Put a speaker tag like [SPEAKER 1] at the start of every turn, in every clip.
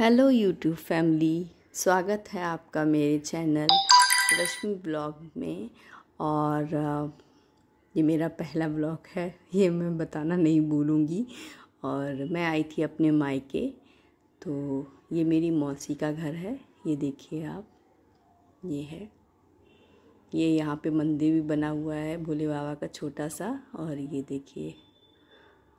[SPEAKER 1] hello YouTube family स्वागत है आपका मेरे चैनल रश्मि ब्लॉग में और ये मेरा पहला ब्लॉग है ये मैं बताना नहीं भूलूँगी और मैं आई थी अपने मायके तो ये मेरी मौसी का घर है ये देखिए आप ये है ये यहाँ पे मंदिर भी बना हुआ है भोले बाबा का छोटा सा और ये देखिए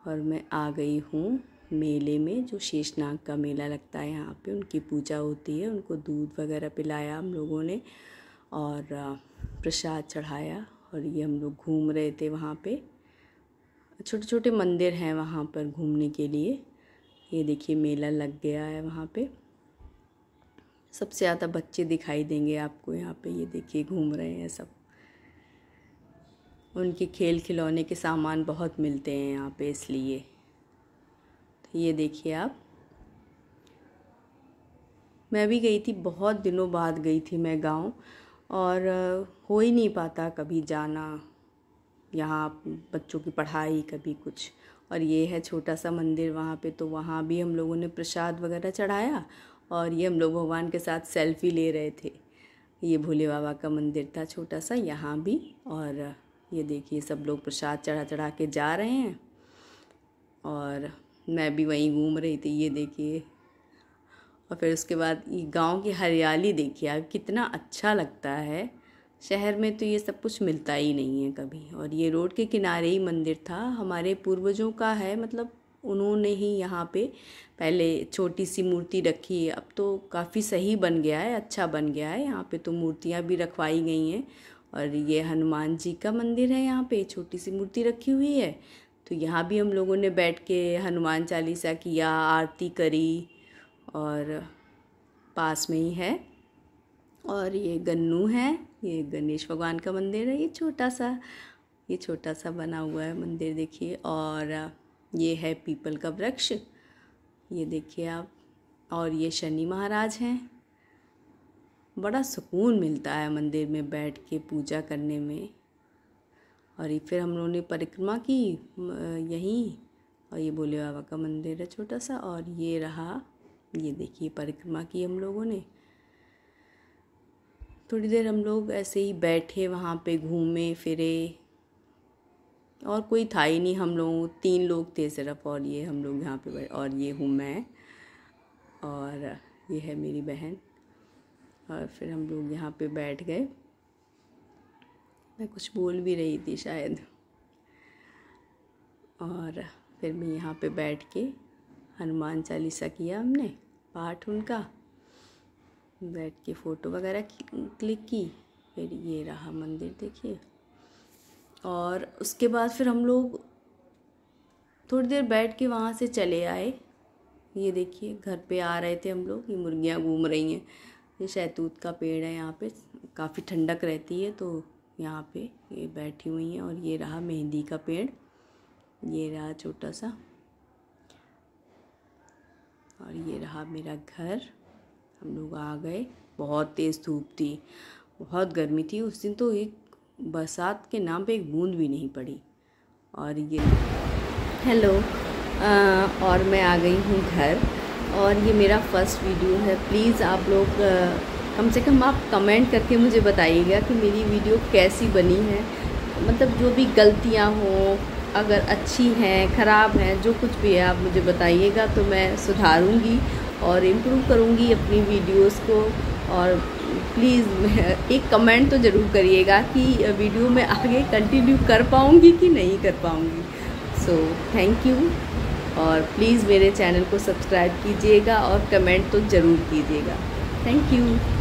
[SPEAKER 1] और मैं आ गई हूँ मेले में जो शेषनाग का मेला लगता है यहाँ पे उनकी पूजा होती है उनको दूध वगैरह पिलाया हम लोगों ने और प्रसाद चढ़ाया और ये हम लोग घूम रहे थे वहाँ पे छोटे छोटे मंदिर हैं वहाँ पर घूमने के लिए ये देखिए मेला लग गया है वहाँ पे सबसे ज़्यादा बच्चे दिखाई देंगे आपको यहाँ पे ये देखिए घूम रहे हैं सब उनके खेल खिलौने के सामान बहुत मिलते हैं यहाँ पे इसलिए ये देखिए आप मैं भी गई थी बहुत दिनों बाद गई थी मैं गांव और हो ही नहीं पाता कभी जाना यहाँ बच्चों की पढ़ाई कभी कुछ और ये है छोटा सा मंदिर वहाँ पे तो वहाँ भी हम लोगों ने प्रसाद वगैरह चढ़ाया और ये हम लोग भगवान के साथ सेल्फी ले रहे थे ये भोले बाबा का मंदिर था छोटा सा यहाँ भी और ये देखिए सब लोग प्रसाद चढ़ा चढ़ा के जा रहे हैं और मैं भी वहीं घूम रही थी ये देखिए और फिर उसके बाद ये गांव की हरियाली देखिए आप कितना अच्छा लगता है शहर में तो ये सब कुछ मिलता ही नहीं है कभी और ये रोड के किनारे ही मंदिर था हमारे पूर्वजों का है मतलब उन्होंने ही यहाँ पे पहले छोटी सी मूर्ति रखी है अब तो काफ़ी सही बन गया है अच्छा बन गया है यहाँ पे तो मूर्तियाँ भी रखवाई गई हैं और ये हनुमान जी का मंदिर है यहाँ पे छोटी सी मूर्ति रखी हुई है तो यहाँ भी हम लोगों ने बैठ के हनुमान चालीसा किया आरती करी और पास में ही है और ये गन्नू है ये गणेश भगवान का मंदिर है ये छोटा सा ये छोटा सा बना हुआ है मंदिर देखिए और ये है पीपल का वृक्ष ये देखिए आप और ये शनि महाराज हैं बड़ा सुकून मिलता है मंदिर में बैठ के पूजा करने में और ये फिर हम लोगों ने परिक्रमा की यहीं और ये भोले बाबा का मंदिर है छोटा सा और ये रहा ये देखिए परिक्रमा की हम लोगों ने थोड़ी देर हम लोग ऐसे ही बैठे वहाँ पे घूमे फिरे और कोई था ही नहीं हम लोग तीन लोग थे सिर्फ और ये हम लोग यहाँ पे और ये हूँ मैं और ये है मेरी बहन और फिर हम लोग यहाँ पे बैठ गए मैं कुछ बोल भी रही थी शायद और फिर मैं यहाँ पे बैठ के हनुमान चालीसा किया हमने पाठ उनका बैठ के फ़ोटो वगैरह क्लिक की फिर ये रहा मंदिर देखिए और उसके बाद फिर हम लोग थोड़ी देर बैठ के वहाँ से चले आए ये देखिए घर पे आ रहे थे हम लोग ये मुर्गियाँ घूम रही हैं ये शैतूत का पेड़ है यहाँ पे काफ़ी ठंडक रहती है तो यहाँ पे ये बैठी हुई हैं और ये रहा मेहंदी का पेड़ ये रहा छोटा सा और ये रहा मेरा घर हम लोग आ गए बहुत तेज़ धूप थी बहुत गर्मी थी उस दिन तो एक बरसात के नाम पे एक बूंद भी नहीं पड़ी और ये हेलो और मैं आ गई हूँ घर और ये मेरा फर्स्ट वीडियो है प्लीज़ आप लोग कम से कम आप कमेंट करके मुझे बताइएगा कि मेरी वीडियो कैसी बनी है मतलब जो भी गलतियाँ हों अगर अच्छी हैं ख़राब हैं जो कुछ भी है आप मुझे बताइएगा तो मैं सुधारूंगी और इम्प्रूव करूंगी अपनी वीडियोस को और प्लीज़ एक कमेंट तो ज़रूर करिएगा कि वीडियो में आगे कंटिन्यू कर पाऊँगी कि नहीं कर पाऊँगी सो थैंक यू और प्लीज़ मेरे चैनल को सब्सक्राइब कीजिएगा और कमेंट तो ज़रूर कीजिएगा थैंक यू